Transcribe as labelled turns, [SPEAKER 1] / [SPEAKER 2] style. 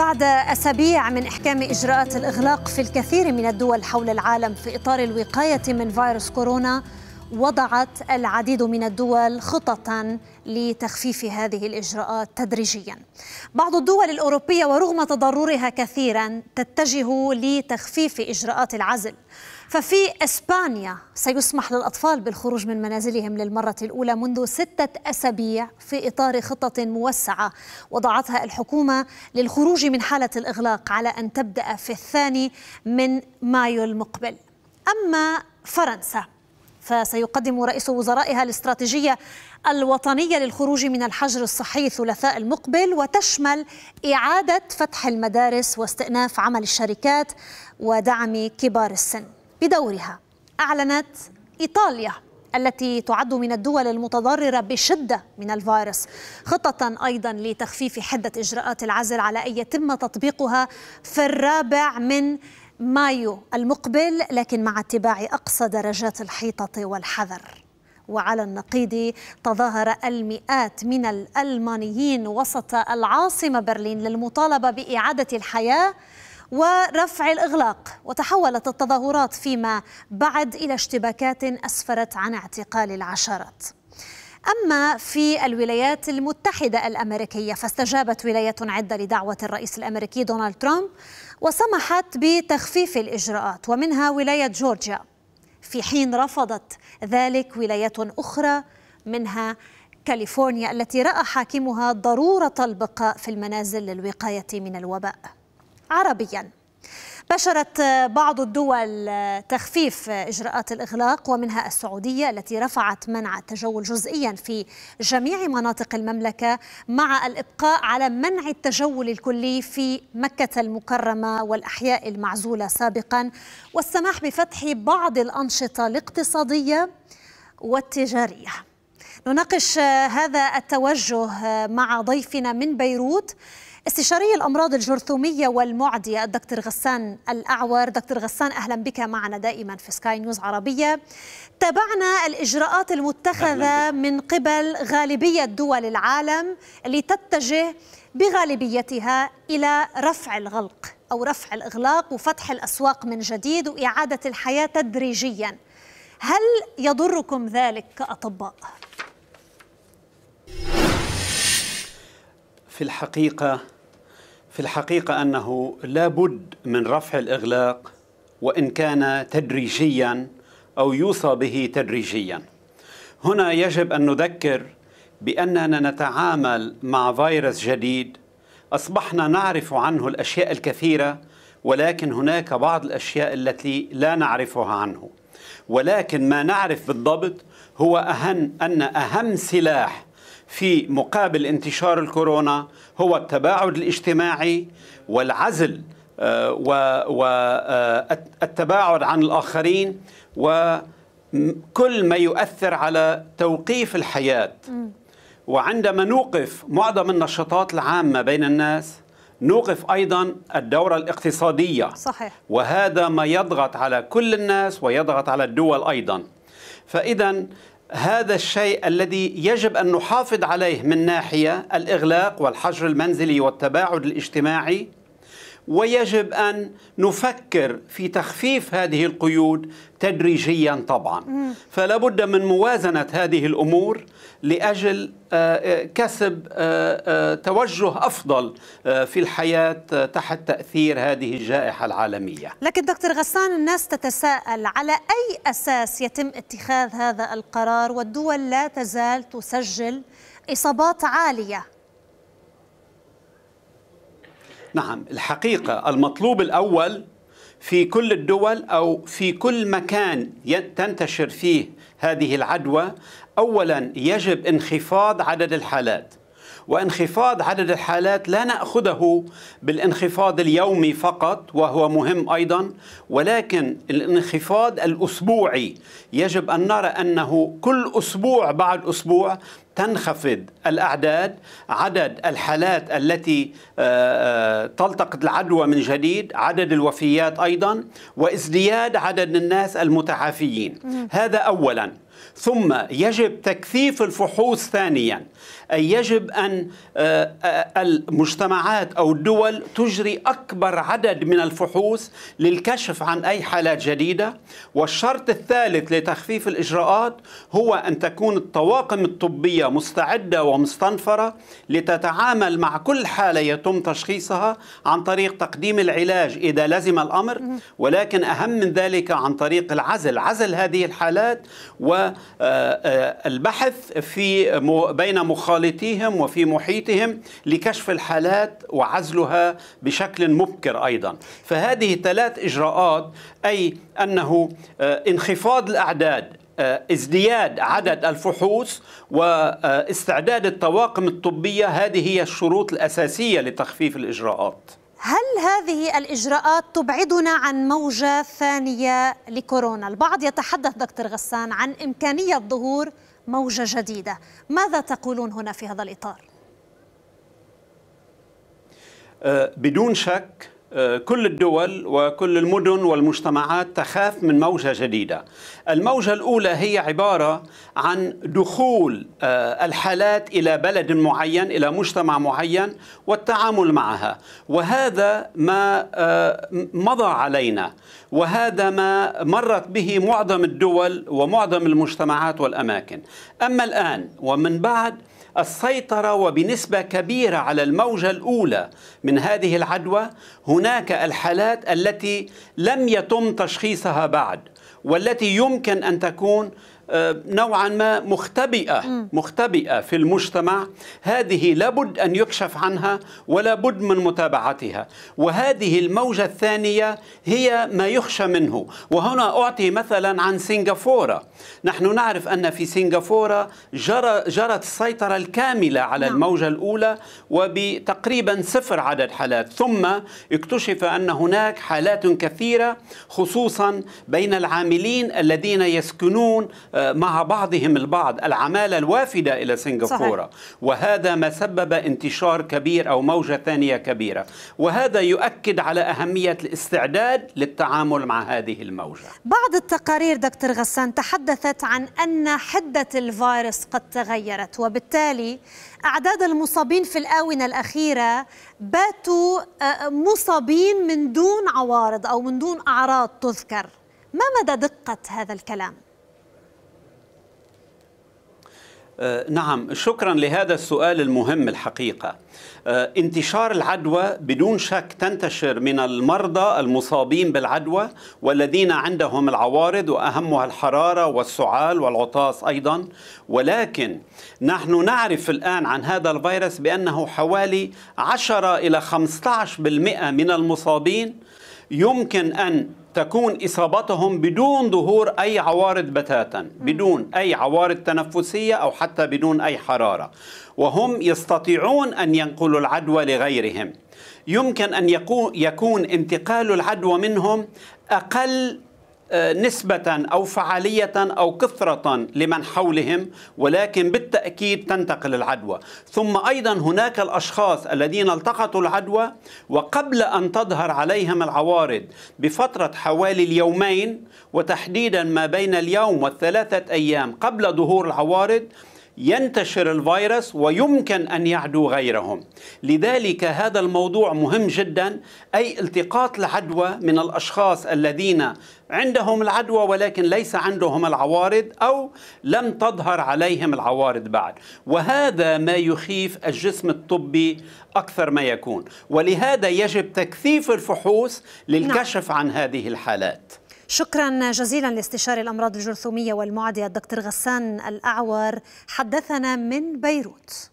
[SPEAKER 1] بعد أسابيع من إحكام إجراءات الإغلاق في الكثير من الدول حول العالم في إطار الوقاية من فيروس كورونا وضعت العديد من الدول خططا لتخفيف هذه الاجراءات تدريجيا. بعض الدول الاوروبيه ورغم تضررها كثيرا تتجه لتخفيف اجراءات العزل. ففي اسبانيا سيسمح للاطفال بالخروج من منازلهم للمره الاولى منذ سته اسابيع في اطار خطه موسعه وضعتها الحكومه للخروج من حاله الاغلاق على ان تبدا في الثاني من مايو المقبل. اما فرنسا فسيقدم رئيس وزرائها الاستراتيجية الوطنية للخروج من الحجر الصحي الثلاثاء المقبل وتشمل إعادة فتح المدارس واستئناف عمل الشركات ودعم كبار السن بدورها أعلنت إيطاليا التي تعد من الدول المتضررة بشدة من الفيروس خطة أيضا لتخفيف حدة إجراءات العزل على أن يتم تطبيقها في الرابع من مايو المقبل لكن مع اتباع اقصى درجات الحيطه والحذر وعلى النقيض تظاهر المئات من الالمانيين وسط العاصمه برلين للمطالبه باعاده الحياه ورفع الاغلاق وتحولت التظاهرات فيما بعد الى اشتباكات اسفرت عن اعتقال العشرات أما في الولايات المتحدة الأمريكية فاستجابت ولايات عدة لدعوة الرئيس الأمريكي دونالد ترامب وسمحت بتخفيف الإجراءات ومنها ولاية جورجيا في حين رفضت ذلك ولايات أخرى منها كاليفورنيا التي رأى حاكمها ضرورة البقاء في المنازل للوقاية من الوباء عربياً بشرت بعض الدول تخفيف إجراءات الإغلاق ومنها السعودية التي رفعت منع التجول جزئيا في جميع مناطق المملكة مع الإبقاء على منع التجول الكلي في مكة المكرمة والأحياء المعزولة سابقا والسماح بفتح بعض الأنشطة الاقتصادية والتجارية نناقش هذا التوجه مع ضيفنا من بيروت استشاري الأمراض الجرثومية والمعدية الدكتور غسان الأعور دكتور غسان أهلا بك معنا دائما في سكاي نيوز عربية تابعنا الإجراءات المتخذة من قبل غالبية دول العالم اللي تتجه بغالبيتها إلى رفع الغلق أو رفع الإغلاق وفتح الأسواق من جديد وإعادة الحياة تدريجيا هل يضركم ذلك كأطباء؟
[SPEAKER 2] في الحقيقة في الحقيقة أنه لا بد من رفع الإغلاق وإن كان تدريجيا أو يوصى به تدريجيا هنا يجب أن نذكر بأننا نتعامل مع فيروس جديد أصبحنا نعرف عنه الأشياء الكثيرة ولكن هناك بعض الأشياء التي لا نعرفها عنه ولكن ما نعرف بالضبط هو أهم أن أهم سلاح في مقابل انتشار الكورونا هو التباعد الاجتماعي والعزل آه، والتباعد آه، عن الآخرين وكل ما يؤثر على توقيف الحياة وعندما نوقف معظم النشاطات العامة بين الناس نوقف أيضا الدورة الاقتصادية صحيح. وهذا ما يضغط على كل الناس ويضغط على الدول أيضا فإذا هذا الشيء الذي يجب أن نحافظ عليه من ناحية الإغلاق والحجر المنزلي والتباعد الاجتماعي ويجب أن نفكر في تخفيف هذه القيود تدريجيا طبعا فلا بد من موازنة هذه الأمور لأجل آه، آه، كسب آه، توجه أفضل في الحياة تحت تأثير هذه الجائحة العالمية
[SPEAKER 1] لكن دكتور غسان الناس تتساءل على أي أساس يتم اتخاذ هذا القرار والدول لا تزال تسجل إصابات عالية
[SPEAKER 2] نعم الحقيقة المطلوب الأول في كل الدول أو في كل مكان تنتشر فيه هذه العدوى أولا يجب انخفاض عدد الحالات وانخفاض عدد الحالات لا ناخذه بالانخفاض اليومي فقط وهو مهم ايضا ولكن الانخفاض الاسبوعي يجب ان نرى انه كل اسبوع بعد اسبوع تنخفض الاعداد عدد الحالات التي آه، آه، تلتقط العدوى من جديد عدد الوفيات ايضا وازدياد عدد الناس المتعافيين هذا اولا ثم يجب تكثيف الفحوص ثانيا أي يجب أن آه، آه، المجتمعات أو الدول تجري أكبر عدد من الفحوص للكشف عن أي حالات جديدة والشرط الثالث لتخفيف الإجراءات هو أن تكون الطواقم الطبية مستعدة ومستنفرة لتتعامل مع كل حالة يتم تشخيصها عن طريق تقديم العلاج إذا لزم الأمر ولكن أهم من ذلك عن طريق العزل عزل هذه الحالات و آه، آه، البحث في بين مخالطيهم وفي محيطهم لكشف الحالات وعزلها بشكل مبكر ايضا فهذه ثلاث اجراءات اي انه آه، انخفاض الاعداد ازدياد عدد الفحوص واستعداد الطواقم الطبيه هذه هي الشروط الاساسيه لتخفيف الاجراءات
[SPEAKER 1] هل هذه الإجراءات تبعدنا عن موجة ثانية لكورونا؟ البعض يتحدث دكتور غسان عن إمكانية ظهور موجة جديدة ماذا تقولون هنا في هذا الإطار؟
[SPEAKER 2] أه، بدون شك كل الدول وكل المدن والمجتمعات تخاف من موجة جديدة الموجة الأولى هي عبارة عن دخول آه، الحالات إلى بلد معين إلى مجتمع معين والتعامل معها وهذا ما آه، مضى علينا وهذا ما مرت به معظم الدول ومعظم المجتمعات والأماكن أما الآن ومن بعد السيطرة وبنسبة كبيرة على الموجة الأولى من هذه العدوى هنا هناك الحالات التي لم يتم تشخيصها بعد والتي يمكن ان تكون آه، نوعا ما مختبئة مختبئة في المجتمع هذه لابد أن يكشف عنها ولا بد من متابعتها وهذه الموجة الثانية هي ما يخشى منه وهنا أعطي مثلا عن سنغافورة نحن نعرف أن في سنغافورة جرى جرت السيطرة الكاملة على نعم. الموجة الأولى وبتقريبا صفر عدد حالات ثم اكتشف أن هناك حالات كثيرة خصوصا بين العاملين الذين يسكنون آه، مع بعضهم البعض العمالة الوافدة إلى سنغافورة صحيح. وهذا ما سبب انتشار كبير أو موجة ثانية كبيرة وهذا يؤكد على أهمية الاستعداد للتعامل مع هذه الموجة
[SPEAKER 1] بعض التقارير دكتور غسان تحدثت عن أن حدة الفيروس قد تغيرت وبالتالي أعداد المصابين في الآونة الأخيرة باتوا آه، مصابين من دون عوارض أو من دون أعراض تذكر ما مدى دقة هذا الكلام؟
[SPEAKER 2] آه، نعم شكرا لهذا السؤال المهم الحقيقة آه، انتشار العدوى بدون شك تنتشر من المرضى المصابين بالعدوى والذين عندهم العوارض وأهمها الحرارة والسعال والعطاس أيضا ولكن نحن نعرف الآن عن هذا الفيروس بأنه حوالي 10 إلى 15% من المصابين يمكن أن تكون إصابتهم بدون ظهور أي عوارض بتاتا بدون أي عوارض تنفسية أو حتى بدون أي حرارة وهم يستطيعون أن ينقلوا العدوى لغيرهم يمكن أن يكون انتقال العدوى منهم أقل نسبة أو فعالية أو كثرة لمن حولهم ولكن بالتأكيد تنتقل العدوى ثم أيضا هناك الأشخاص الذين التقطوا العدوى وقبل أن تظهر عليهم العوارض بفترة حوالي اليومين وتحديدا ما بين اليوم والثلاثة أيام قبل ظهور العوارض ينتشر الفيروس ويمكن ان يعدو غيرهم لذلك هذا الموضوع مهم جدا اي التقاط العدوى من الاشخاص الذين عندهم العدوى ولكن ليس عندهم العوارض او لم تظهر عليهم العوارض بعد وهذا ما يخيف الجسم الطبي اكثر ما يكون ولهذا يجب تكثيف الفحوص للكشف نعم. عن هذه الحالات
[SPEAKER 1] شكرا جزيلا لاستشاري الأمراض الجرثومية والمعدية الدكتور غسان الأعور حدثنا من بيروت